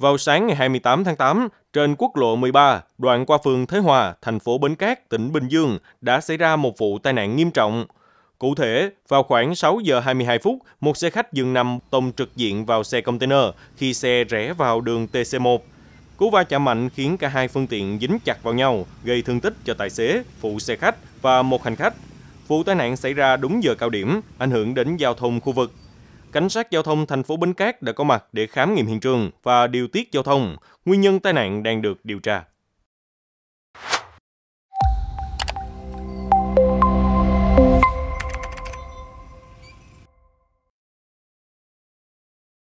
Vào sáng ngày 28 tháng 8, trên quốc lộ 13, đoạn qua phường Thế Hòa, thành phố Bến Cát, tỉnh Bình Dương đã xảy ra một vụ tai nạn nghiêm trọng. Cụ thể, vào khoảng 6 giờ 22 phút, một xe khách dừng nằm tông trực diện vào xe container khi xe rẽ vào đường TC1. Cú va chạm mạnh khiến cả hai phương tiện dính chặt vào nhau, gây thương tích cho tài xế, phụ xe khách và một hành khách. Vụ tai nạn xảy ra đúng giờ cao điểm, ảnh hưởng đến giao thông khu vực cảnh sát giao thông thành phố Bến Cát đã có mặt để khám nghiệm hiện trường và điều tiết giao thông. Nguyên nhân tai nạn đang được điều tra.